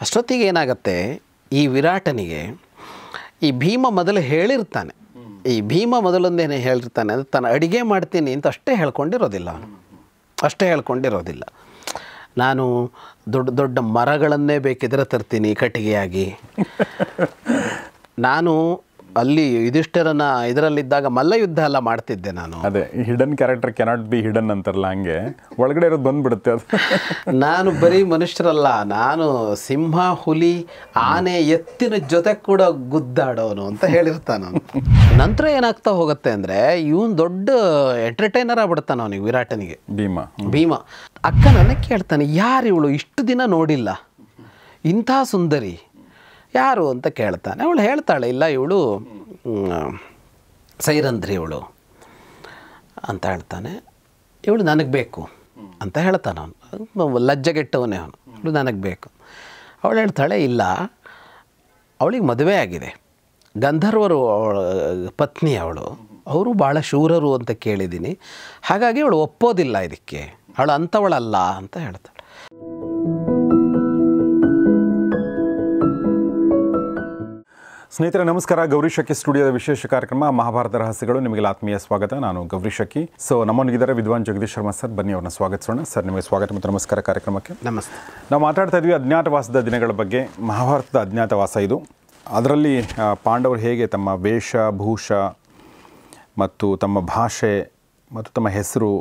ಅಷ್ಟೊತ್ತಿಗೆ ಏನಾಗುತ್ತೆ ಈ ವಿರಾಟನಿಗೆ ಈ ಭೀಮ ಮೊದಲು ಹೇಳಿರ್ತಾನೆ ಈ ಭೀಮ ಮೊದಲೊಂದೇನೆ ಹೇಳಿರ್ತಾನೆ ಅದು ತಾನು ಅಡುಗೆ ಮಾಡ್ತೀನಿ ಅಂತ ಅಷ್ಟೇ ಹೇಳ್ಕೊಂಡಿರೋದಿಲ್ಲ ಅವನು ಅಷ್ಟೇ ಹೇಳ್ಕೊಂಡಿರೋದಿಲ್ಲ ನಾನು ದೊಡ್ಡ ದೊಡ್ಡ ಮರಗಳನ್ನೇ ಬೇಕಿದ್ರೆ ತರ್ತೀನಿ ಕಟ್ಟಿಗೆಯಾಗಿ ನಾನು ಅಲ್ಲಿ ಯುಧಿಷ್ಠರನ ಇದರಲ್ಲಿದ್ದಾಗ ಮಲ್ಲ ಯುದ್ಧ ಎಲ್ಲ ಮಾಡ್ತಿದ್ದೆ ನಾನು ಅದೇ hidden character cannot be hidden ಅಂತಾರಲ್ಲ ಹಂಗೆ ಒಳಗಡೆ ಇರೋದು ಬಂದ್ಬಿಡುತ್ತೆ ಅದು ನಾನು ಬರೀ ಮನುಷ್ಯರಲ್ಲ ನಾನು ಸಿಂಹ ಹುಲಿ ಆನೆ ಎತ್ತಿನ ಜೊತೆ ಕೂಡ ಗುದ್ದಾಡೋನು ಅಂತ ಹೇಳಿರ್ತಾನು ನಂತರ ಏನಾಗ್ತಾ ಹೋಗುತ್ತೆ ಅಂದರೆ ಇವನ್ ದೊಡ್ಡ ಎಂಟರ್ಟೈನರ್ ಆಗ್ಬಿಡ್ತಾನೆ ಅವನಿಗೆ ವಿರಾಟನಿಗೆ ಭೀಮಾ ಭೀಮಾ ಅಕ್ಕ ನನಗೆ ಕೇಳ್ತಾನೆ ಯಾರು ಇವಳು ಇಷ್ಟು ದಿನ ನೋಡಿಲ್ಲ ಇಂಥ ಸುಂದರಿ ಯಾರು ಅಂತ ಕೇಳ್ತಾನೆ ಅವಳು ಹೇಳ್ತಾಳೆ ಇಲ್ಲ ಇವಳು ಸೈರಂಧ್ರಿ ಇವಳು ಅಂತ ಹೇಳ್ತಾನೆ ಇವಳು ನನಗೆ ಬೇಕು ಅಂತ ಹೇಳ್ತಾನೆ ಅವನು ಲಜ್ಜೆಗೆಟ್ಟವನೇ ಅವನು ಇವಳು ನನಗೆ ಬೇಕು ಅವಳು ಹೇಳ್ತಾಳೆ ಇಲ್ಲ ಅವಳಿಗೆ ಮದುವೆ ಆಗಿದೆ ಗಂಧರ್ವರು ಪತ್ನಿ ಅವಳು ಅವರು ಭಾಳ ಶೂರರು ಅಂತ ಕೇಳಿದ್ದೀನಿ ಹಾಗಾಗಿ ಅವಳು ಒಪ್ಪೋದಿಲ್ಲ ಇದಕ್ಕೆ ಅವಳು ಅಂಥವಳಲ್ಲ ಅಂತ ಹೇಳ್ತಾಳೆ ಸ್ನೇಹಿತರೆ ನಮಸ್ಕಾರ ಗೌರಿ ಶಕ್ಕಿ ಸ್ಟುಡಿಯೋದ ವಿಶೇಷ ಕಾರ್ಯಕ್ರಮ ಮಹಾಭಾರತ ರಹಸ್ಯಗಳು ನಿಮಗೆ ಆತ್ಮೀಯ ಸ್ವಾಗತ ನಾನು ಗೌರಿ ಶಕ್ಕಿ ಸೊ ನಮ್ಮೊಂದಿಗಿದ್ದಾರೆ ವಿದ್ವಾನ್ ಜಗದೀಶ್ ಶರ್ಮಾ ಸರ್ ಬನ್ನಿ ಅವ್ರನ್ನ ಸ್ವಾಗತಿಸೋಣ ಸರ್ ನಿಮಗೆ ಸ್ವಾಗತ ಮತ್ತು ನಮಸ್ಕಾರ ಕಾರ್ಯಕ್ರಮಕ್ಕೆ ನಮಸ್ತೆ ನಾವು ಮಾತಾಡ್ತಾ ಇದ್ವಿ ಅಜ್ಞಾತವಾಸದ ದಿನಗಳ ಬಗ್ಗೆ ಮಹಾಭಾರತದ ಅಜ್ಞಾತವಾಸ ಇದು ಅದರಲ್ಲಿ ಪಾಂಡವರು ಹೇಗೆ ತಮ್ಮ ವೇಷ ಭೂಷ ಮತ್ತು ತಮ್ಮ ಭಾಷೆ ಮತ್ತು ತಮ್ಮ ಹೆಸರು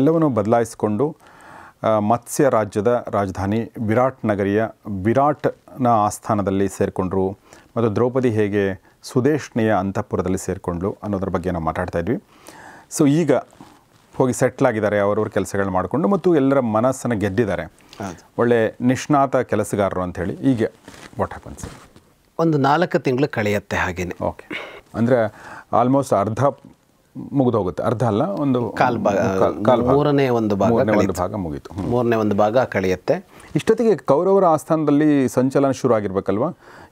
ಎಲ್ಲವನ್ನೂ ಬದಲಾಯಿಸಿಕೊಂಡು ಮತ್ಸ್ಯ ರಾಜ್ಯದ ರಾಜಧಾನಿ ವಿರಾಟ್ ನಗರಿಯ ವಿರಾಟ್ನ ಆಸ್ಥಾನದಲ್ಲಿ ಸೇರಿಕೊಂಡರು ಮತ್ತು ದ್ರೌಪದಿ ಹೇಗೆ ಸುದೇಶ್ನೆಯ ಅಂತಃಪುರದಲ್ಲಿ ಸೇರಿಕೊಂಡ್ಲು ಅನ್ನೋದ್ರ ಬಗ್ಗೆ ನಾವು ಮಾತಾಡ್ತಾ ಇದ್ವಿ ಸೊ ಈಗ ಹೋಗಿ ಸೆಟ್ಲಾಗಿದ್ದಾರೆ ಅವರವ್ರ ಕೆಲಸಗಳು ಮಾಡಿಕೊಂಡು ಮತ್ತು ಎಲ್ಲರ ಮನಸ್ಸನ್ನು ಗೆದ್ದಿದ್ದಾರೆ ಒಳ್ಳೆ ನಿಷ್ಣಾತ ಕೆಲಸಗಾರರು ಅಂಥೇಳಿ ಈಗ ವಾಟ್ ಹ್ಯಾಪನ್ಸ್ ಒಂದು ನಾಲ್ಕು ತಿಂಗಳು ಕಳೆಯುತ್ತೆ ಹಾಗೇನೆ ಓಕೆ ಅಂದರೆ ಆಲ್ಮೋಸ್ಟ್ ಅರ್ಧ ಮುಗಿದೋಗುತ್ತೆ ಅರ್ಧ ಅಲ್ಲ ಒಂದು ಕಾಲು ಭಾಗ ಮೂರನೇ ಒಂದು ಭಾಗ ಒಂದು ಭಾಗ ಮುಗೀತು ಮೂರನೇ ಒಂದು ಭಾಗ ಕಳೆಯುತ್ತೆ ಇಷ್ಟೊತ್ತಿಗೆ ಕೌರವರ ಆಸ್ಥಾನದಲ್ಲಿ ಸಂಚಲನ ಶುರು ಆಗಿರ್ಬೇಕಲ್ವಾ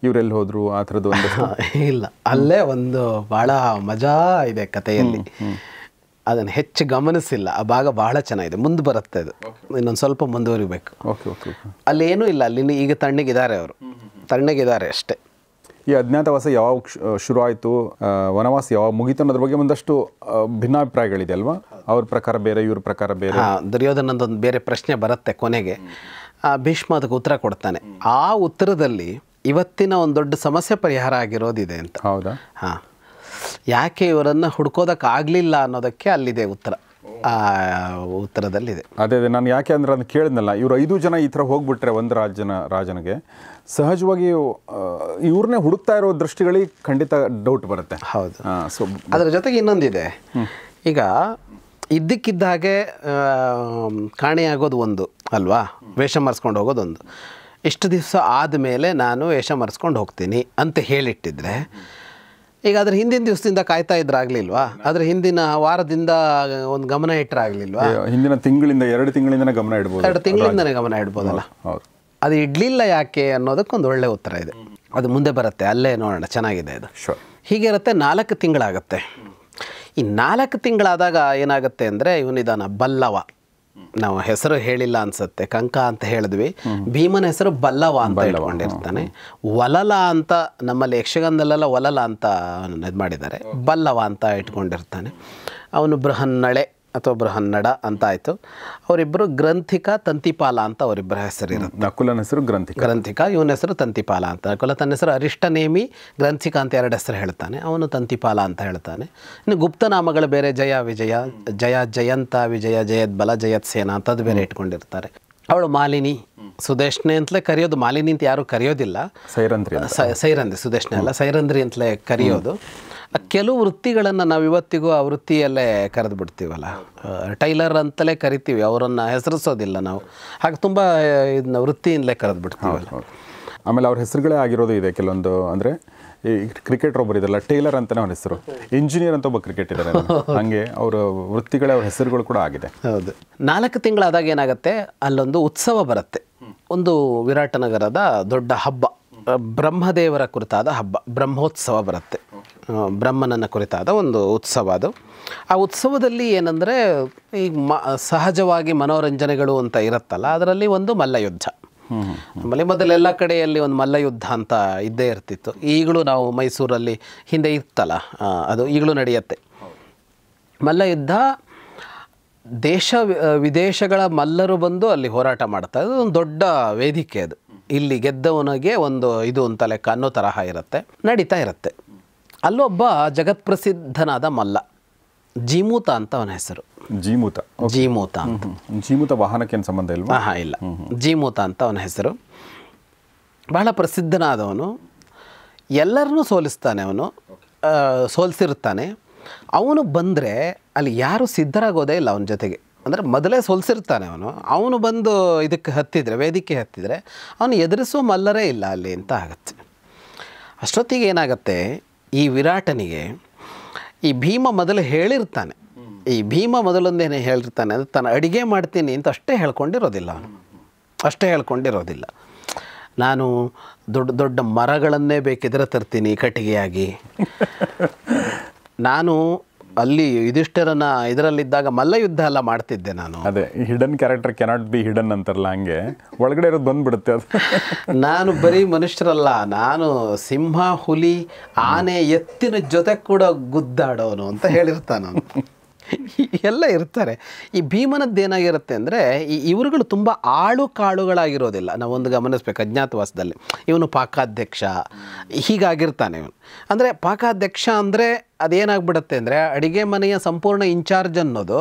ಇವರೆಲ್ಲಿ ಹೋದ್ರು ಆ ಥರದ್ದು ಒಂದು ಇಲ್ಲ ಅಲ್ಲೇ ಒಂದು ಭಾಳ ಮಜಾ ಇದೆ ಕಥೆಯಲ್ಲಿ ಅದನ್ನು ಹೆಚ್ಚು ಗಮನಿಸಿಲ್ಲ ಆ ಭಾಗ ಬಹಳ ಚೆನ್ನಾಗಿದೆ ಮುಂದೆ ಬರುತ್ತೆ ಅದು ಇನ್ನೊಂದು ಸ್ವಲ್ಪ ಮುಂದುವರಿಬೇಕು ಓಕೆ ಓಕೆ ಅಲ್ಲೇನೂ ಇಲ್ಲ ಅಲ್ಲಿ ಈಗ ತಣ್ಣಗಿದ್ದಾರೆ ಅವರು ತಣ್ಣಗಿದ್ದಾರೆ ಅಷ್ಟೇ ಈ ಅಜ್ಞಾತವಾಸ ಯಾವಾಗ ಶುರು ಆಯಿತು ವನವಾಸ ಯಾವಾಗ ಮುಗಿತು ಅನ್ನೋದ್ರ ಬಗ್ಗೆ ಒಂದಷ್ಟು ಭಿನ್ನಾಭಿಪ್ರಾಯಗಳಿದೆ ಅಲ್ವಾ ಅವ್ರ ಪ್ರಕಾರ ಬೇರೆ ಇವ್ರ ಪ್ರಕಾರ ಬೇರೆ ಒಂದು ಬೇರೆ ಪ್ರಶ್ನೆ ಬರುತ್ತೆ ಕೊನೆಗೆ ಭೀಷ್ಮ ಅದಕ್ಕೆ ಉತ್ತರ ಕೊಡ್ತಾನೆ ಆ ಉತ್ತರದಲ್ಲಿ ಇವತ್ತಿನ ಒಂದು ದೊಡ್ಡ ಸಮಸ್ಯೆ ಪರಿಹಾರ ಆಗಿರೋದಿದೆ ಅಂತ ಹೌದಾ ಹಾಂ ಯಾಕೆ ಇವರನ್ನು ಹುಡ್ಕೋದಕ್ಕಾಗಲಿಲ್ಲ ಅನ್ನೋದಕ್ಕೆ ಅಲ್ಲಿದೆ ಉತ್ತರ ಉತ್ತರದಲ್ಲಿದೆ ಅದೇ ಅದೇ ನಾನು ಯಾಕೆ ಅಂದ್ರೆ ಅದನ್ನು ಕೇಳಿದ್ನಲ್ಲ ಇವರು ಐದು ಜನ ಈ ಥರ ಹೋಗ್ಬಿಟ್ರೆ ಒಂದು ರಾಜನ ರಾಜನಿಗೆ ಸಹಜವಾಗಿ ಇವ್ರನ್ನೇ ಹುಡುಕ್ತಾ ಇರೋ ದೃಷ್ಟಿಗಳಿಗೆ ಖಂಡಿತ ಡೌಟ್ ಬರುತ್ತೆ ಹೌದು ಸೊ ಅದರ ಜೊತೆಗೆ ಇನ್ನೊಂದಿದೆ ಈಗ ಇದ್ದಕ್ಕಿದ್ದ ಹಾಗೆ ಕಾಣೆಯಾಗೋದು ಒಂದು ಅಲ್ವಾ ವೇಷ ಮರೆಸ್ಕೊಂಡು ಹೋಗೋದೊಂದು ಇಷ್ಟು ದಿವಸ ಆದಮೇಲೆ ನಾನು ವೇಷ ಮರೆಸ್ಕೊಂಡು ಹೋಗ್ತೀನಿ ಅಂತ ಹೇಳಿಟ್ಟಿದ್ರೆ ಈಗ ಅದ್ರ ಹಿಂದಿನ ದಿವಸದಿಂದ ಕಾಯ್ತಾ ಇದ್ರಾಗ್ಲಿಲ್ವಾ ಅದ್ರ ಹಿಂದಿನ ವಾರದಿಂದ ಒಂದು ಗಮನ ಇಟ್ಟರಾಗ್ಲಿಲ್ವಾ ಹಿಂದಿನ ತಿಂಗಳಿಂದ ಎರಡು ತಿಂಗಳಿಂದ ಗಮನ ಇಡ್ಬೋದು ಎರಡು ತಿಂಗಳಿಂದನೇ ಗಮನ ಇಡ್ಬೋದಲ್ಲ ಅದು ಇಡ್ಲಿಲ್ಲ ಯಾಕೆ ಅನ್ನೋದಕ್ಕೊಂದು ಒಳ್ಳೆ ಉತ್ತರ ಇದೆ ಅದು ಮುಂದೆ ಬರುತ್ತೆ ಅಲ್ಲೇ ನೋಡೋಣ ಚೆನ್ನಾಗಿದೆ ಅದು ಹೀಗಿರುತ್ತೆ ನಾಲ್ಕು ತಿಂಗಳಾಗತ್ತೆ ಈ ನಾಲ್ಕು ತಿಂಗಳಾದಾಗ ಏನಾಗುತ್ತೆ ಅಂದರೆ ಇವನಿದಾನ ಬಲ್ಲವ ನಾವು ಹೆಸರು ಹೇಳಿಲ್ಲ ಅನ್ಸುತ್ತೆ ಕಂಕ ಅಂತ ಹೇಳಿದ್ವಿ ಭೀಮನ ಹೆಸರು ಬಲ್ಲವ ಅಂತ ಇಟ್ಕೊಂಡಿರ್ತಾನೆ ಒಲಲ ಅಂತ ನಮ್ಮಲ್ಲಿ ಯಕ್ಷಗಾನದಲ್ಲೆಲ್ಲ ವಲಲ ಅಂತ ಇದು ಮಾಡಿದ್ದಾರೆ ಬಲ್ಲವ ಅಂತ ಇಟ್ಕೊಂಡಿರ್ತಾನೆ ಅವನು ಬೃಹನ್ನಳೆ ಅಥವಾ ಹನ್ನಡ ಅಂತ ಆಯಿತು ಅವರಿಬ್ಬರು ಗ್ರಂಥಿಕ ತಂತಿಪಾಲ ಅಂತ ಅವರಿಬ್ಬರ ಹೆಸರಿರುತ್ತೆ ನಕುಲನ ಹೆಸರು ಗ್ರಂಥಿ ಗ್ರಂಥಿಕ ಇವನ ಹೆಸರು ತಂತಿಪಾಲ ಅಂತ ನಕುಲ ತನ್ನ ಹೆಸರು ಅರಿಷ್ಟನೇಮಿ ಗ್ರಂಥಿಕ ಅಂತ ಎರಡು ಹೆಸರು ಹೇಳ್ತಾನೆ ಅವನು ತಂತಿಪಾಲ ಅಂತ ಹೇಳ್ತಾನೆ ಇನ್ನು ಗುಪ್ತನಾಮಗಳು ಬೇರೆ ಜಯ ವಿಜಯ ಜಯ ಜಯಂತ ವಿಜಯ ಜಯದ್ ಬಲ ಜಯತ್ ಸೇನಾ ಅಂತದ್ದು ಬೇರೆ ಇಟ್ಕೊಂಡಿರ್ತಾರೆ ಅವಳು ಮಾಲಿನಿ ಸುದೇಶ್ನೆ ಅಂತಲೇ ಕರೆಯೋದು ಮಾಲಿನಿ ಅಂತ ಯಾರೂ ಕರೆಯೋದಿಲ್ಲ ಸೈರಂದ್ರಿ ಸೈರಂದ್ರಿ ಸುದೇಶ್ನೆ ಅಲ್ಲ ಸೈರಂದ್ರಿ ಅಂತಲೇ ಕರೆಯೋದು ಕೆಲವು ವೃತ್ತಿಗಳನ್ನು ನಾವು ಇವತ್ತಿಗೂ ಆ ವೃತ್ತಿಯಲ್ಲೇ ಕರೆದು ಬಿಡ್ತೀವಲ್ಲ ಟೈಲರ್ ಅಂತಲೇ ಕರಿತೀವಿ ಅವರನ್ನು ಹೆಸರಿಸೋದಿಲ್ಲ ನಾವು ಹಾಗೆ ತುಂಬ ಇದನ್ನ ವೃತ್ತಿಯಿಂದಲೇ ಕರೆದು ಬಿಡ್ತೀವಲ್ಲ ಆಮೇಲೆ ಅವ್ರ ಹೆಸರುಗಳೇ ಆಗಿರೋದು ಇದೆ ಕೆಲವೊಂದು ಅಂದರೆ ಈ ಕ್ರಿಕೆಟರ್ ಒಬ್ಬರು ಇದಲ್ಲ ಟೇಲರ್ ಅಂತಲೇ ಅವನ ಹೆಸರು ಇಂಜಿನಿಯರ್ ಅಂತ ಒಬ್ಬ ಕ್ರಿಕೆಟ್ ಇದ್ದಾರೆ ಹಾಗೆ ಅವರ ವೃತ್ತಿಗಳ ಹೆಸರುಗಳು ಕೂಡ ಆಗಿದೆ ಹೌದು ನಾಲ್ಕು ತಿಂಗಳಾದಾಗ ಏನಾಗುತ್ತೆ ಅಲ್ಲೊಂದು ಉತ್ಸವ ಬರುತ್ತೆ ಒಂದು ವಿರಾಟನಗರದ ದೊಡ್ಡ ಹಬ್ಬ ಬ್ರಹ್ಮದೇವರ ಕುರಿತಾದ ಹಬ್ಬ ಬ್ರಹ್ಮೋತ್ಸವ ಬರುತ್ತೆ ಬ್ರಹ್ಮನನ್ನು ಕುರಿತಾದ ಒಂದು ಉತ್ಸವ ಅದು ಆ ಉತ್ಸವದಲ್ಲಿ ಏನಂದರೆ ಈಗ ಮ ಸಹಜವಾಗಿ ಮನೋರಂಜನೆಗಳು ಅಂತ ಇರುತ್ತಲ್ಲ ಅದರಲ್ಲಿ ಒಂದು ಮಲ್ಲಯುದ್ಧ ಆಮೇಲೆ ಮೊದಲೆಲ್ಲ ಕಡೆಯಲ್ಲಿ ಒಂದು ಮಲ್ಲಯುದ್ಧ ಅಂತ ಇದ್ದೇ ಇರ್ತಿತ್ತು ಈಗಲೂ ನಾವು ಮೈಸೂರಲ್ಲಿ ಹಿಂದೆ ಇತ್ತಲ್ಲ ಅದು ಈಗಲೂ ನಡೆಯುತ್ತೆ ಮಲ್ಲಯುದ್ಧ ದೇಶ ವಿದೇಶಗಳ ಮಲ್ಲರು ಬಂದು ಅಲ್ಲಿ ಹೋರಾಟ ಮಾಡ್ತಾರೆ ಒಂದು ದೊಡ್ಡ ವೇದಿಕೆ ಅದು ಇಲ್ಲಿ ಗೆದ್ದವನಿಗೆ ಒಂದು ಇದು ಅಂತ ಲೆಕ್ಕ ಅನ್ನೋ ತರಹ ಇರುತ್ತೆ ನಡೀತಾ ಇರುತ್ತೆ ಅಲ್ಲೊಬ್ಬ ಜಗತ್ಪ್ರಸಿದ್ಧನಾದ ಮಲ್ಲ ಜೀಮೂತ ಅಂತ ಅವನ ಹೆಸರು ಜೀಮೂತ ಜೀಮೂತ ಜೀಮೂತ ವಾಹನಕ್ಕೆ ಸಂಬಂಧ ಇಲ್ವಾ ಹಾಂ ಇಲ್ಲ ಜೀಮೂತ ಅಂತ ಅವನ ಹೆಸರು ಬಹಳ ಪ್ರಸಿದ್ಧನಾದವನು ಎಲ್ಲರನ್ನೂ ಸೋಲಿಸ್ತಾನೆ ಅವನು ಸೋಲಿಸಿರುತ್ತಾನೆ ಅವನು ಬಂದರೆ ಅಲ್ಲಿ ಯಾರೂ ಸಿದ್ಧರಾಗೋದೇ ಇಲ್ಲ ಅವನ ಜೊತೆಗೆ ಅಂದರೆ ಮೊದಲೇ ಸೋಲಿಸಿರ್ತಾನೆ ಅವನು ಅವನು ಬಂದು ಇದಕ್ಕೆ ಹತ್ತಿದರೆ ವೇದಿಕೆ ಹತ್ತಿದರೆ ಅವನು ಎದುರಿಸೋ ಮಲ್ಲರೇ ಇಲ್ಲ ಅಲ್ಲಿ ಅಂತ ಆಗತ್ತೆ ಅಷ್ಟೊತ್ತಿಗೆ ಏನಾಗುತ್ತೆ ಈ ವಿರಾಟನಿಗೆ ಈ ಭೀಮ ಮೊದಲು ಹೇಳಿರ್ತಾನೆ ಈ ಭೀಮ ಮೊದಲೊಂದೇನೆ ಹೇಳಿರ್ತಾನೆ ಅಂದರೆ ತಾನು ಅಡುಗೆ ಮಾಡ್ತೀನಿ ಅಂತ ಅಷ್ಟೇ ಹೇಳ್ಕೊಂಡಿರೋದಿಲ್ಲ ಅವನು ಅಷ್ಟೇ ಹೇಳ್ಕೊಂಡಿರೋದಿಲ್ಲ ನಾನು ದೊಡ್ಡ ದೊಡ್ಡ ಮರಗಳನ್ನೇ ಬೇಕಿದ್ರೆ ತರ್ತೀನಿ ಕಟ್ಟಿಗೆಯಾಗಿ ನಾನು ಅಲ್ಲಿ ಇದಿಷ್ಟರನ್ನ ಇದರಲ್ಲಿದ್ದಾಗ ಮಲ್ಲ ಯುದ್ಧ ಎಲ್ಲ ಮಾಡ್ತಿದ್ದೆ ನಾನು ಅದೇ hidden character cannot be hidden ಅಂತಾರಲ್ಲ ಹಂಗೆ ಒಳಗಡೆ ಇರೋದು ಬಂದ್ಬಿಡುತ್ತೆ ಅದು ನಾನು ಬರೀ ಮನುಷ್ಯರಲ್ಲ ನಾನು ಸಿಂಹ ಹುಲಿ ಆನೆ ಎತ್ತಿನ ಜೊತೆ ಕೂಡ ಗುದ್ದಾಡೋನು ಅಂತ ಹೇಳಿರ್ತಾನು ಎಲ್ಲ ಇರ್ತಾರೆ ಈ ಭೀಮನದ್ದು ಏನಾಗಿರುತ್ತೆ ಅಂದರೆ ಈ ಇವರುಗಳು ತುಂಬ ಆಳು ಕಾಳುಗಳಾಗಿರೋದಿಲ್ಲ ನಾವೊಂದು ಗಮನಿಸ್ಬೇಕು ಅಜ್ಞಾತವಾಸದಲ್ಲಿ ಇವನು ಪಾಕಾಧ್ಯಕ್ಷ ಹೀಗಾಗಿರ್ತಾನೆ ಇವನು ಅಂದರೆ ಪಾಕಾಧ್ಯಕ್ಷ ಅಂದರೆ ಅದೇನಾಗ್ಬಿಡುತ್ತೆ ಅಂದರೆ ಅಡುಗೆ ಮನೆಯ ಸಂಪೂರ್ಣ ಇನ್ಚಾರ್ಜ್ ಅನ್ನೋದು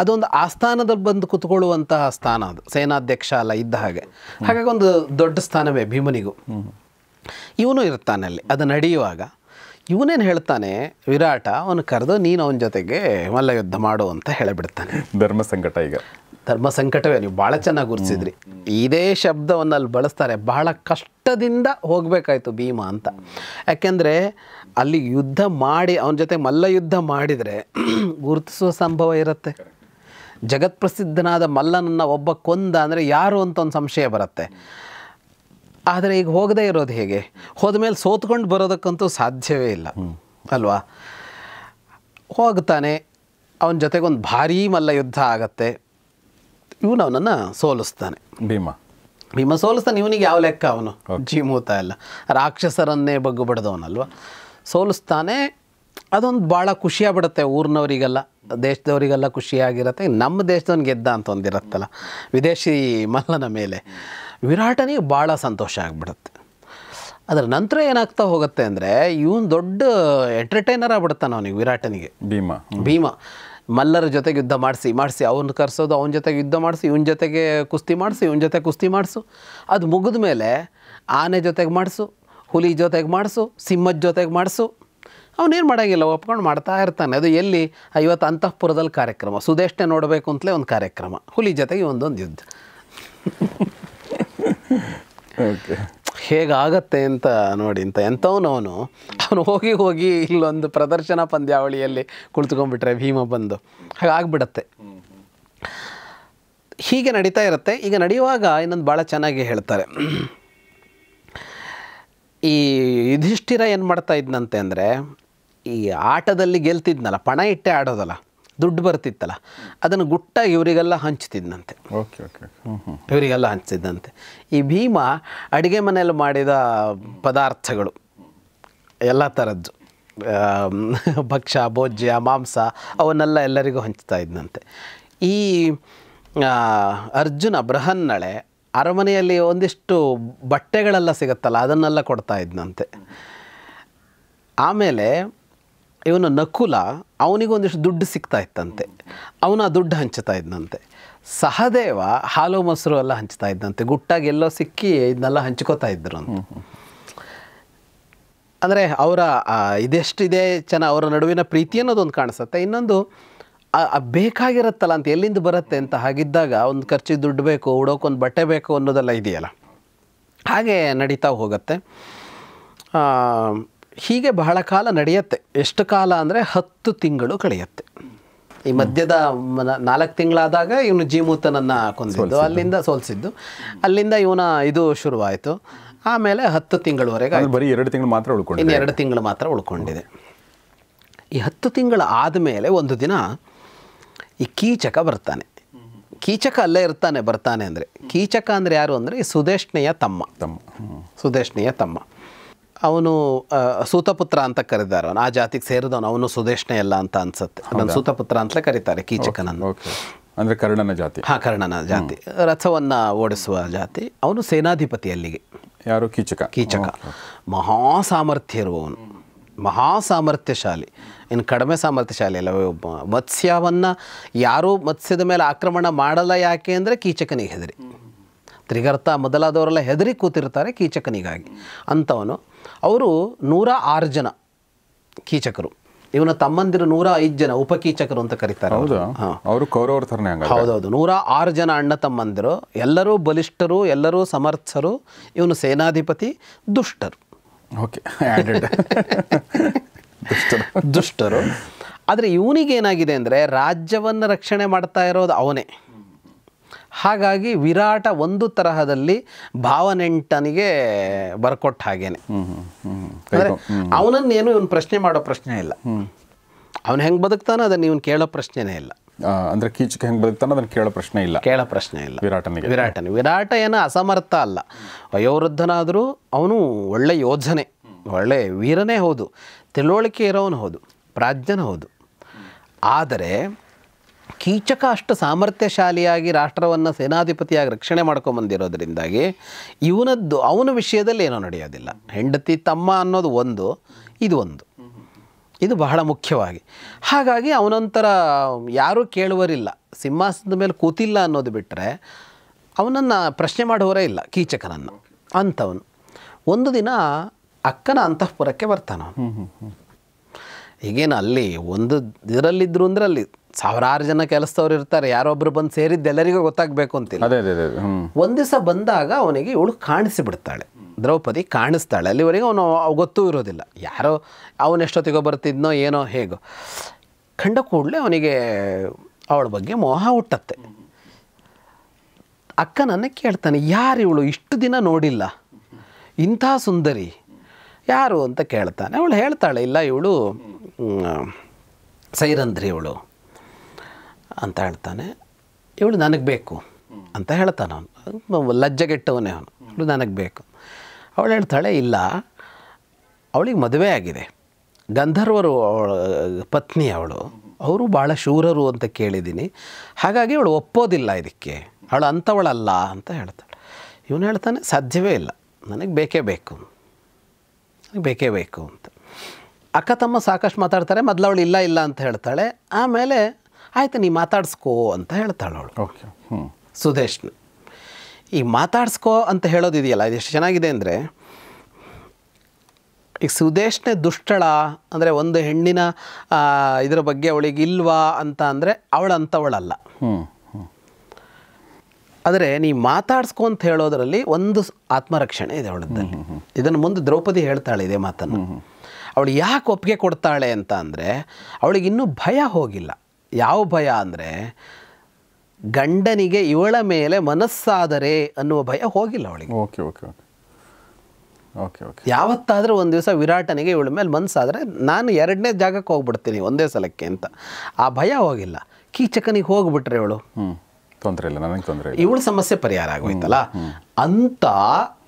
ಅದೊಂದು ಆಸ್ಥಾನದಲ್ಲಿ ಬಂದು ಕುತ್ಕೊಳ್ಳುವಂತಹ ಸ್ಥಾನ ಅದು ಸೇನಾಧ್ಯಕ್ಷ ಅಲ್ಲ ಇದ್ದ ಹಾಗೆ ಹಾಗಾಗಿ ಒಂದು ದೊಡ್ಡ ಸ್ಥಾನವೇ ಭೀಮನಿಗೂ ಇವನು ಇರ್ತಾನಲ್ಲಿ ಅದು ನಡೆಯುವಾಗ ಇವನೇನು ಹೇಳ್ತಾನೆ ವಿರಾಟ ಅವನು ಕರೆದು ನೀನು ಅವನ ಜೊತೆಗೆ ಮಲ್ಲ ಯುದ್ಧ ಮಾಡು ಅಂತ ಹೇಳಿಬಿಡ್ತಾನೆ ಧರ್ಮ ಸಂಕಟ ಈಗ ಧರ್ಮ ಸಂಕಟವೇ ನೀವು ಭಾಳ ಚೆನ್ನಾಗಿ ಗುರುತಿಸಿದ್ರಿ ಇದೇ ಶಬ್ದವನ್ನು ಅಲ್ಲಿ ಬಳಸ್ತಾರೆ ಬಹಳ ಕಷ್ಟದಿಂದ ಹೋಗಬೇಕಾಯ್ತು ಭೀಮ ಅಂತ ಯಾಕೆಂದರೆ ಅಲ್ಲಿ ಯುದ್ಧ ಮಾಡಿ ಅವನ ಜೊತೆ ಮಲ್ಲ ಯುದ್ಧ ಮಾಡಿದರೆ ಗುರುತಿಸುವ ಸಂಭವ ಇರುತ್ತೆ ಜಗತ್ಪ್ರಸಿದ್ಧನಾದ ಮಲ್ಲನನ್ನು ಒಬ್ಬ ಕೊಂದ ಅಂದರೆ ಯಾರು ಅಂತ ಒಂದು ಸಂಶಯ ಬರುತ್ತೆ ಆದರೆ ಈಗ ಹೋಗದೇ ಇರೋದು ಹೇಗೆ ಮೇಲೆ ಸೋತ್ಕೊಂಡು ಬರೋದಕ್ಕಂತೂ ಸಾಧ್ಯವೇ ಇಲ್ಲ ಅಲ್ವಾ ಹೋಗ್ತಾನೆ ಅವನ ಜೊತೆಗೊಂದು ಭಾರೀ ಮಲ್ಲ ಯುದ್ಧ ಆಗತ್ತೆ ಇವನು ಅವನನ್ನು ಸೋಲಿಸ್ತಾನೆ ಭೀಮ ಭೀಮ ಸೋಲಿಸ್ತಾನೆ ಇವನಿಗೆ ಯಾವ ಲೆಕ್ಕ ಅವನು ಜೀಮೂತ ಎಲ್ಲ ರಾಕ್ಷಸರನ್ನೇ ಬಗ್ಗು ಬಡ್ದವನಲ್ವ ಸೋಲಿಸ್ತಾನೆ ಅದೊಂದು ಭಾಳ ಬಿಡುತ್ತೆ ಊರಿನವರಿಗೆಲ್ಲ ದೇಶದವರಿಗೆಲ್ಲ ಖುಷಿಯಾಗಿರುತ್ತೆ ನಮ್ಮ ದೇಶದವನು ಗೆದ್ದ ಅಂತ ಒಂದಿರುತ್ತಲ್ಲ ವಿದೇಶಿ ಮಲ್ಲನ ಮೇಲೆ ವಿರಾಟನಿಗೆ ಭಾಳ ಸಂತೋಷ ಆಗಿಬಿಡುತ್ತೆ ಅದರ ನಂತರ ಏನಾಗ್ತಾ ಹೋಗುತ್ತೆ ಅಂದರೆ ಇವನು ದೊಡ್ಡ ಎಂಟರ್ಟೈನರ್ ಆಗ್ಬಿಡ್ತಾನೆ ಅವನಿಗೆ ವಿರಾಟನಿಗೆ ಭೀಮಾ ಭೀಮ ಮಲ್ಲರ ಜೊತೆಗೆ ಯುದ್ಧ ಮಾಡಿಸಿ ಮಾಡಿಸಿ ಅವ್ನ ಕರೆಸೋದು ಅವನ ಜೊತೆಗೆ ಯುದ್ಧ ಮಾಡಿಸಿ ಇವನ ಜೊತೆಗೆ ಕುಸ್ತಿ ಮಾಡಿಸಿ ಇವನ ಜೊತೆ ಕುಸ್ತಿ ಮಾಡಿಸು ಅದು ಮುಗಿದ ಮೇಲೆ ಆನೆ ಜೊತೆಗೆ ಮಾಡಿಸು ಹುಲಿ ಜೊತೆಗೆ ಮಾಡಿಸು ಸಿಂಹದ ಜೊತೆಗೆ ಮಾಡಿಸು ಅವನೇನು ಮಾಡೋಂಗಿಲ್ಲ ಒಪ್ಕೊಂಡು ಮಾಡ್ತಾ ಇರ್ತಾನೆ ಅದು ಎಲ್ಲಿ ಐವತ್ತು ಅಂತಃಪುರದಲ್ಲಿ ಕಾರ್ಯಕ್ರಮ ಸುದೇಶ್ನೆ ನೋಡಬೇಕು ಅಂತಲೇ ಒಂದು ಕಾರ್ಯಕ್ರಮ ಹುಲಿ ಜೊತೆಗೆ ಒಂದೊಂದು ಯುದ್ಧ ಓಕೆ ಹೇಗಾಗತ್ತೆ ಅಂತ ನೋಡಿ ಅಂತ ಎಂಥವನವನು ಅವನು ಹೋಗಿ ಹೋಗಿ ಇಲ್ಲೊಂದು ಪ್ರದರ್ಶನ ಪಂದ್ಯಾವಳಿಯಲ್ಲಿ ಕುಳಿತುಕೊಂಡ್ಬಿಟ್ರೆ ಭೀಮ ಬಂದು ಹಾಗಾಗ್ಬಿಡತ್ತೆ ಹೀಗೆ ನಡೀತಾ ಇರುತ್ತೆ ಈಗ ನಡೆಯುವಾಗ ಇನ್ನೊಂದು ಭಾಳ ಚೆನ್ನಾಗಿ ಹೇಳ್ತಾರೆ ಈ ಯುಧಿಷ್ಠಿರ ಏನು ಮಾಡ್ತಾ ಇದ್ನಂತೆ ಅಂದರೆ ಈ ಆಟದಲ್ಲಿ ಗೆಲ್ತಿದ್ನಲ್ಲ ಪಣ ಇಟ್ಟೆ ಆಡೋದಲ್ಲ ದುಡ್ಡು ಬರ್ತಿತ್ತಲ್ಲ ಅದನ್ನು ಗುಟ್ಟ ಇವರಿಗೆಲ್ಲ ಹಂಚ್ತಿದ್ದಂತೆ ಓಕೆ ಓಕೆ ಇವರಿಗೆಲ್ಲ ಹಂಚ್ತಿದ್ದಂತೆ ಈ ಭೀಮ ಅಡುಗೆ ಮನೆಯಲ್ಲಿ ಮಾಡಿದ ಪದಾರ್ಥಗಳು ಎಲ್ಲ ಥರದ್ದು ಭಕ್ಷ್ಯ ಭೋಜ್ಯ ಮಾಂಸ ಅವನ್ನೆಲ್ಲ ಎಲ್ಲರಿಗೂ ಹಂಚ್ತಾ ಇದ್ದಂತೆ ಈ ಅರ್ಜುನ ಬೃಹನ್ನಳೆ ಅರಮನೆಯಲ್ಲಿ ಒಂದಿಷ್ಟು ಬಟ್ಟೆಗಳೆಲ್ಲ ಸಿಗುತ್ತಲ್ಲ ಅದನ್ನೆಲ್ಲ ಕೊಡ್ತಾ ಇದ್ದಂತೆ ಆಮೇಲೆ ಇವನು ನಕುಲ ಅವನಿಗೊಂದಿಷ್ಟು ಒಂದಿಷ್ಟು ದುಡ್ಡು ಸಿಗ್ತಾ ಇತ್ತಂತೆ ಅವನು ಆ ದುಡ್ಡು ಹಂಚ್ತಾ ಇದ್ದಂತೆ ಸಹದೇವ ಹಾಲು ಮೊಸರು ಎಲ್ಲ ಹಂಚ್ತಾ ಇದ್ದಂತೆ ಗುಟ್ಟಾಗಿ ಎಲ್ಲೋ ಸಿಕ್ಕಿ ಇದನ್ನೆಲ್ಲ ಹಂಚ್ಕೋತಾ ಇದ್ರು ಅಂತ ಅಂದರೆ ಅವರ ಇದೆಷ್ಟಿದೆ ಚೆನ್ನ ಅವರ ನಡುವಿನ ಪ್ರೀತಿ ಅನ್ನೋದೊಂದು ಕಾಣಿಸುತ್ತೆ ಇನ್ನೊಂದು ಬೇಕಾಗಿರುತ್ತಲ್ಲ ಅಂತ ಎಲ್ಲಿಂದ ಬರುತ್ತೆ ಅಂತ ಹಾಗಿದ್ದಾಗ ಒಂದು ಖರ್ಚಿಗೆ ದುಡ್ಡು ಬೇಕು ಉಡೋಕೊಂದು ಬಟ್ಟೆ ಬೇಕು ಅನ್ನೋದೆಲ್ಲ ಇದೆಯಲ್ಲ ಹಾಗೆ ನಡೀತಾ ಹೋಗುತ್ತೆ ಹೀಗೆ ಬಹಳ ಕಾಲ ನಡೆಯುತ್ತೆ ಎಷ್ಟು ಕಾಲ ಅಂದರೆ ಹತ್ತು ತಿಂಗಳು ಕಳೆಯುತ್ತೆ ಈ ಮಧ್ಯದ ನಾಲ್ಕು ತಿಂಗಳಾದಾಗ ಇವನು ಜೀಮೂತನನ್ನು ಕೊಂದಿದ್ದು ಅಲ್ಲಿಂದ ಸೋಲಿಸಿದ್ದು ಅಲ್ಲಿಂದ ಇವನ ಇದು ಶುರುವಾಯಿತು ಆಮೇಲೆ ಹತ್ತು ತಿಂಗಳವರೆಗೆ ಬರೀ ಎರಡು ತಿಂಗಳು ಮಾತ್ರ ಉಳ್ಕೊಂಡು ಇನ್ನು ಎರಡು ತಿಂಗಳು ಮಾತ್ರ ಉಳ್ಕೊಂಡಿದೆ ಈ ಹತ್ತು ತಿಂಗಳು ಆದಮೇಲೆ ಒಂದು ದಿನ ಈ ಕೀಚಕ ಬರ್ತಾನೆ ಕೀಚಕ ಅಲ್ಲೇ ಇರ್ತಾನೆ ಬರ್ತಾನೆ ಅಂದರೆ ಕೀಚಕ ಅಂದರೆ ಯಾರು ಅಂದರೆ ಈ ಸುದೇಶ್ನೆಯ ತಮ್ಮ ತಮ್ಮ ಸುದೇಶ್ನೆಯ ತಮ್ಮ ಅವನು ಸೂತಪುತ್ರ ಅಂತ ಕರೆದಾರ ಅವನು ಆ ಜಾತಿಗೆ ಸೇರಿದವನು ಅವನು ಸುದೇಶ್ನ ಅಲ್ಲ ಅಂತ ಅನ್ಸುತ್ತೆ ಅದನ್ನು ಸೂತಪುತ್ರ ಅಂತಲೇ ಕರೀತಾರೆ ಕೀಚಕನನ್ನು ಅಂದರೆ ಕರ್ಣನ ಜಾತಿ ಹಾಂ ಕರ್ಣನ ಜಾತಿ ರಥವನ್ನು ಓಡಿಸುವ ಜಾತಿ ಅವನು ಸೇನಾಧಿಪತಿ ಅಲ್ಲಿಗೆ ಯಾರು ಕೀಚಕ ಕೀಚಕ ಮಹಾ ಸಾಮರ್ಥ್ಯ ಇರುವವನು ಮಹಾ ಸಾಮರ್ಥ್ಯಶಾಲಿ ಇನ್ನು ಕಡಿಮೆ ಸಾಮರ್ಥ್ಯಶಾಲಿ ಅಲ್ಲ ಒಬ್ಬ ಮತ್ಸ್ಯವನ್ನು ಯಾರೂ ಮತ್ಸ್ಯದ ಮೇಲೆ ಆಕ್ರಮಣ ಮಾಡಲ್ಲ ಯಾಕೆ ಅಂದರೆ ಕೀಚಕನಿಗೆ ಹೆದರಿ ತ್ರಿಗರ್ಥ ಮೊದಲಾದವರೆಲ್ಲ ಹೆದರಿ ಕೂತಿರ್ತಾರೆ ಕೀಚಕನಿಗಾಗಿ ಅಂಥವನು ಅವರು ನೂರ ಆರು ಜನ ಕೀಚಕರು ಇವನ ತಮ್ಮಂದಿರು ನೂರ ಐದು ಜನ ಉಪಕೀಚಕರು ಅಂತ ಕರೀತಾರೆ ಅವರು ಕೌರವರ ಹೌದೌದು ನೂರ ಆರು ಜನ ಅಣ್ಣ ತಮ್ಮಂದಿರು ಎಲ್ಲರೂ ಬಲಿಷ್ಠರು ಎಲ್ಲರೂ ಸಮರ್ಥರು ಇವನು ಸೇನಾಧಿಪತಿ ದುಷ್ಟರು ಓಕೆ ದುಷ್ಟರು ಆದರೆ ಇವನಿಗೇನಾಗಿದೆ ಅಂದರೆ ರಾಜ್ಯವನ್ನು ರಕ್ಷಣೆ ಮಾಡ್ತಾ ಇರೋದು ಅವನೇ ಹಾಗಾಗಿ ವಿರಾಟ ಒಂದು ತರಹದಲ್ಲಿ ಭಾವನೆಂಟನಿಗೆ ಬರ್ಕೊಟ್ಟ ಹಾಗೇನೆ ಅಂದರೆ ಅವನನ್ನೇನು ಇವನು ಪ್ರಶ್ನೆ ಮಾಡೋ ಪ್ರಶ್ನೆ ಇಲ್ಲ ಅವನು ಹೆಂಗೆ ಬದುಕ್ತಾನೋ ಅದನ್ನು ಇವನು ಕೇಳೋ ಪ್ರಶ್ನೆನೇ ಇಲ್ಲ ಅಂದ್ರೆ ಕೀಚಕ ಹೆಂಗೆ ಬದುಕ್ತಾನೆ ಅದನ್ನು ಕೇಳೋ ಪ್ರಶ್ನೆ ಇಲ್ಲ ಕೇಳೋ ಪ್ರಶ್ನೆ ಇಲ್ಲ ವಿರಾಟನಿಗೆ ವಿರಾಟನ ವಿರಾಟ ಏನೋ ಅಸಮರ್ಥ ಅಲ್ಲ ವಯೋವೃದ್ಧನಾದರೂ ಅವನು ಒಳ್ಳೆ ಯೋಜನೆ ಒಳ್ಳೆ ವೀರನೇ ಹೌದು ತಿಳುವಳಿಕೆ ಇರೋವನು ಹೌದು ಪ್ರಾಜ್ಞನ ಹೌದು ಆದರೆ ಕೀಚಕ ಅಷ್ಟು ಸಾಮರ್ಥ್ಯಶಾಲಿಯಾಗಿ ರಾಷ್ಟ್ರವನ್ನು ಸೇನಾಧಿಪತಿಯಾಗಿ ರಕ್ಷಣೆ ಮಾಡ್ಕೊಂಬಂದಿರೋದ್ರಿಂದಾಗಿ ಇವನದ್ದು ಅವನ ವಿಷಯದಲ್ಲಿ ಏನೋ ನಡೆಯೋದಿಲ್ಲ ಹೆಂಡತಿ ತಮ್ಮ ಅನ್ನೋದು ಒಂದು ಇದು ಒಂದು ಇದು ಬಹಳ ಮುಖ್ಯವಾಗಿ ಹಾಗಾಗಿ ಅವನೊಂಥರ ಯಾರೂ ಕೇಳುವರಿಲ್ಲ ಸಿಂಹಾಸನದ ಮೇಲೆ ಕೂತಿಲ್ಲ ಅನ್ನೋದು ಬಿಟ್ಟರೆ ಅವನನ್ನು ಪ್ರಶ್ನೆ ಮಾಡೋರೇ ಇಲ್ಲ ಕೀಚಕನನ್ನು ಅಂಥವನು ಒಂದು ದಿನ ಅಕ್ಕನ ಅಂತಃಪುರಕ್ಕೆ ಬರ್ತಾನ ಈಗೇನು ಅಲ್ಲಿ ಒಂದು ಇದರಲ್ಲಿದ್ದರು ಅಂದರೆ ಅಲ್ಲಿ ಸಾವಿರಾರು ಜನ ಕೆಲಸದವ್ರು ಇರ್ತಾರೆ ಯಾರೊಬ್ರು ಬಂದು ಸೇರಿದ್ದು ಎಲ್ಲರಿಗೂ ಗೊತ್ತಾಗಬೇಕು ಅಂತಿಲ್ಲ ಒಂದು ದಿವಸ ಬಂದಾಗ ಅವನಿಗೆ ಇವಳು ಕಾಣಿಸಿಬಿಡ್ತಾಳೆ ದ್ರೌಪದಿ ಕಾಣಿಸ್ತಾಳೆ ಅಲ್ಲಿವರೆಗೆ ಅವನು ಗೊತ್ತೂ ಇರೋದಿಲ್ಲ ಯಾರೋ ಅವನೆಷ್ಟೊತ್ತಿಗೋ ಬರ್ತಿದ್ನೋ ಏನೋ ಹೇಗೋ ಕಂಡ ಕೂಡಲೇ ಅವನಿಗೆ ಅವಳ ಬಗ್ಗೆ ಮೋಹ ಹುಟ್ಟತ್ತೆ ಅಕ್ಕ ನನ್ನ ಕೇಳ್ತಾನೆ ಯಾರು ಇವಳು ಇಷ್ಟು ದಿನ ನೋಡಿಲ್ಲ ಇಂಥ ಸುಂದರಿ ಯಾರು ಅಂತ ಕೇಳ್ತಾನೆ ಅವಳು ಹೇಳ್ತಾಳೆ ಇಲ್ಲ ಇವಳು ಸೈರಂದ್ರಿ ಇವಳು ಅಂತ ಹೇಳ್ತಾನೆ ಇವಳು ನನಗೆ ಬೇಕು ಅಂತ ಹೇಳ್ತಾನೆ ಅವನು ಲಜ್ಜೆಗೆಟ್ಟವನೇ ಅವನು ಇವಳು ನನಗೆ ಬೇಕು ಅವಳು ಹೇಳ್ತಾಳೆ ಇಲ್ಲ ಅವಳಿಗೆ ಮದುವೆ ಆಗಿದೆ ಗಂಧರ್ವರು ಪತ್ನಿ ಅವಳು ಅವರು ಭಾಳ ಶೂರರು ಅಂತ ಕೇಳಿದ್ದೀನಿ ಹಾಗಾಗಿ ಅವಳು ಒಪ್ಪೋದಿಲ್ಲ ಇದಕ್ಕೆ ಅವಳು ಅಂಥವಳಲ್ಲ ಅಂತ ಹೇಳ್ತಾಳೆ ಇವನು ಹೇಳ್ತಾನೆ ಸಾಧ್ಯವೇ ಇಲ್ಲ ನನಗೆ ಬೇಕೇ ಬೇಕು ನನಗೆ ಬೇಕೇ ಬೇಕು ಅಂತ ಅಕ್ಕ ತಮ್ಮ ಸಾಕಷ್ಟು ಮಾತಾಡ್ತಾರೆ ಮೊದಲು ಅವಳು ಇಲ್ಲ ಇಲ್ಲ ಅಂತ ಹೇಳ್ತಾಳೆ ಆಮೇಲೆ ಆಯ್ತು ನೀ ಮಾತಾಡಿಸ್ಕೋ ಅಂತ ಹೇಳ್ತಾಳೆ ಅವಳು ಓಕೆ ಹ್ಞೂ ಸುದೇಶ್ನ ಈಗ ಮಾತಾಡಿಸ್ಕೋ ಅಂತ ಹೇಳೋದಿದೆಯಲ್ಲ ಇದು ಎಷ್ಟು ಚೆನ್ನಾಗಿದೆ ಅಂದರೆ ಈಗ ಸುದೇಶ್ನೇ ದುಷ್ಟಳ ಅಂದರೆ ಒಂದು ಹೆಣ್ಣಿನ ಇದರ ಬಗ್ಗೆ ಅವಳಿಗೆ ಇಲ್ವಾ ಅಂತ ಅಂದರೆ ಅವಳಂಥವಳಲ್ಲ ಆದರೆ ನೀ ಮಾತಾಡ್ಸ್ಕೊ ಅಂತ ಹೇಳೋದರಲ್ಲಿ ಒಂದು ಆತ್ಮರಕ್ಷಣೆ ಇದೆ ಅವಳದ್ದಲ್ಲಿ ಇದನ್ನು ಮುಂದೆ ದ್ರೌಪದಿ ಹೇಳ್ತಾಳೆ ಇದೇ ಮಾತನ್ನು ಅವಳು ಯಾಕೆ ಒಪ್ಪಿಗೆ ಕೊಡ್ತಾಳೆ ಅಂತ ಅಂದರೆ ಅವಳಿಗಿನ್ನೂ ಭಯ ಹೋಗಿಲ್ಲ ಯಾವ ಭಯ ಅಂದರೆ ಗಂಡನಿಗೆ ಇವಳ ಮೇಲೆ ಮನಸ್ಸಾದರೆ ಅನ್ನುವ ಭಯ ಹೋಗಿಲ್ಲ ಅವಳಿಗೆ okay okay okay okay okay ಯಾವತ್ತಾದರೂ ಒಂದು ದಿವಸ ವಿರಾಟನಿಗೆ ಇವಳ ಮೇಲೆ ಮನಸ್ಸಾದರೆ ನಾನು ಎರಡನೇ ಜಾಗಕ್ಕೆ ಹೋಗ್ಬಿಡ್ತೀನಿ ಒಂದೇ ಸಲಕ್ಕೆ ಅಂತ ಆ ಭಯ ಹೋಗಿಲ್ಲ ಕೀಚಕನಿಗೆ ಹೋಗ್ಬಿಟ್ರೆ ಇವಳು ತೊಂದರೆ ಇಲ್ಲ ನನಗೆ ತೊಂದರೆ ಇವಳ ಸಮಸ್ಯೆ ಪರಿಹಾರ ಆಗೋಯ್ತಲ್ಲ ಅಂತ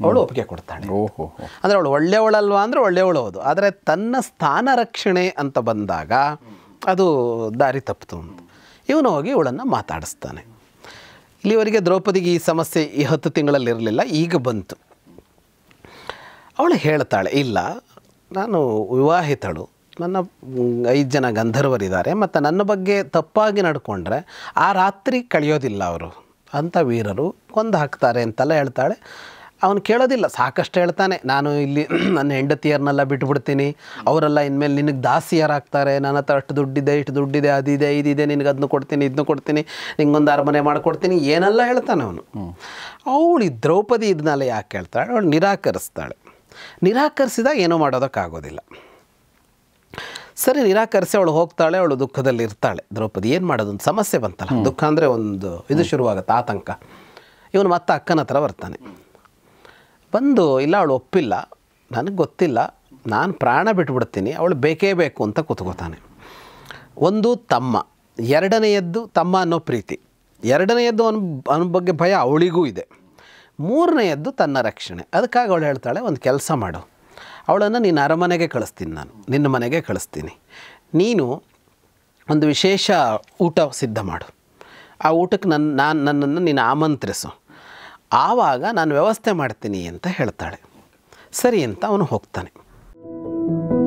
ಅವಳು ಒಪ್ಪಿಗೆ ಕೊಡ್ತಾಳೆ ಓಹೋ ಅಂದರೆ ಅವಳು ಒಳ್ಳೆಯವಳಲ್ವಾ ಅಂದರೆ ಒಳ್ಳೆಯವಳು ಹೌದು ಆದರೆ ತನ್ನ ಸ್ಥಾನ ರಕ್ಷಣೆ ಅಂತ ಬಂದಾಗ ಅದು ದಾರಿ ತಪ್ಪಿತು ಅಂತ ಇವನು ಹೋಗಿ ಇವಳನ್ನು ಮಾತಾಡಿಸ್ತಾನೆ ಇಲ್ಲಿವರೆಗೆ ದ್ರೌಪದಿಗೆ ಈ ಸಮಸ್ಯೆ ಈ ಹತ್ತು ತಿಂಗಳಲ್ಲಿರಲಿಲ್ಲ ಈಗ ಬಂತು ಅವಳು ಹೇಳ್ತಾಳೆ ಇಲ್ಲ ನಾನು ವಿವಾಹಿತಳು ನನ್ನ ಐದು ಜನ ಗಂಧರ್ವರಿದ್ದಾರೆ ಮತ್ತು ನನ್ನ ಬಗ್ಗೆ ತಪ್ಪಾಗಿ ನಡ್ಕೊಂಡ್ರೆ ಆ ರಾತ್ರಿ ಕಳೆಯೋದಿಲ್ಲ ಅವರು ಅಂಥ ವೀರರು ಕೊಂದು ಹಾಕ್ತಾರೆ ಅಂತೆಲ್ಲ ಹೇಳ್ತಾಳೆ ಅವನು ಕೇಳೋದಿಲ್ಲ ಸಾಕಷ್ಟು ಹೇಳ್ತಾನೆ ನಾನು ಇಲ್ಲಿ ನನ್ನ ಹೆಂಡತಿಯರ್ನೆಲ್ಲ ಬಿಟ್ಬಿಡ್ತೀನಿ ಅವರೆಲ್ಲ ಇನ್ಮೇಲೆ ನಿನಗೆ ದಾಸಿಯರಾಗ್ತಾರೆ ನನ್ನ ಹತ್ರ ಅಷ್ಟು ದುಡ್ಡಿದೆ ಇಷ್ಟು ದುಡ್ಡಿದೆ ಅದಿದೆ ಇದಿದೆ ನಿನಗೆ ಅದನ್ನು ಕೊಡ್ತೀನಿ ಇದನ್ನು ಕೊಡ್ತೀನಿ ನಿಂಗೊಂದು ಅರಮನೆ ಮಾಡಿಕೊಡ್ತೀನಿ ಏನೆಲ್ಲ ಹೇಳ್ತಾನೆ ಅವನು ಅವಳು ಈ ದ್ರೌಪದಿ ಇದನ್ನೆಲ್ಲ ಯಾಕೆ ಹೇಳ್ತಾಳೆ ಅವಳು ನಿರಾಕರಿಸ್ತಾಳೆ ನಿರಾಕರಿಸಿದಾಗ ಏನೂ ಮಾಡೋದಕ್ಕಾಗೋದಿಲ್ಲ ಸರಿ ನಿರಾಕರಿಸಿ ಅವಳು ಹೋಗ್ತಾಳೆ ಅವಳು ದುಃಖದಲ್ಲಿ ಇರ್ತಾಳೆ ದ್ರೌಪದಿ ಏನು ಮಾಡೋದು ಒಂದು ಸಮಸ್ಯೆ ಬಂತಲ್ಲ ದುಃಖ ಅಂದರೆ ಒಂದು ಇದು ಶುರುವಾಗುತ್ತೆ ಆತಂಕ ಇವನು ಮತ್ತೆ ಅಕ್ಕನ ಹತ್ರ ಬರ್ತಾನೆ ಬಂದು ಇಲ್ಲ ಅವಳು ಒಪ್ಪಿಲ್ಲ ನನಗೆ ಗೊತ್ತಿಲ್ಲ ನಾನು ಪ್ರಾಣ ಬಿಟ್ಬಿಡ್ತೀನಿ ಅವಳು ಬೇಕೇ ಬೇಕು ಅಂತ ಕೂತ್ಕೋತಾನೆ ಒಂದು ತಮ್ಮ ಎರಡನೆಯದ್ದು ತಮ್ಮ ಅನ್ನೋ ಪ್ರೀತಿ ಎರಡನೆಯದ್ದು ಅನ್ ಅನ್ನ ಬಗ್ಗೆ ಭಯ ಅವಳಿಗೂ ಇದೆ ಮೂರನೆಯದ್ದು ತನ್ನ ರಕ್ಷಣೆ ಅದಕ್ಕಾಗಿ ಅವಳು ಹೇಳ್ತಾಳೆ ಒಂದು ಕೆಲಸ ಮಾಡು ಅವಳನ್ನು ನೀನು ಅರಮನೆಗೆ ಕಳಿಸ್ತೀನಿ ನಾನು ನಿನ್ನ ಮನೆಗೆ ಕಳಿಸ್ತೀನಿ ನೀನು ಒಂದು ವಿಶೇಷ ಊಟ ಸಿದ್ಧ ಮಾಡು ಆ ಊಟಕ್ಕೆ ನನ್ನ ನಾನು ನನ್ನನ್ನು ನೀನು ಆಮಂತ್ರಿಸು ಆವಾಗ ನಾನು ವ್ಯವಸ್ಥೆ ಮಾಡ್ತೀನಿ ಅಂತ ಹೇಳ್ತಾಳೆ ಸರಿ ಅಂತ ಅವನು ಹೋಗ್ತಾನೆ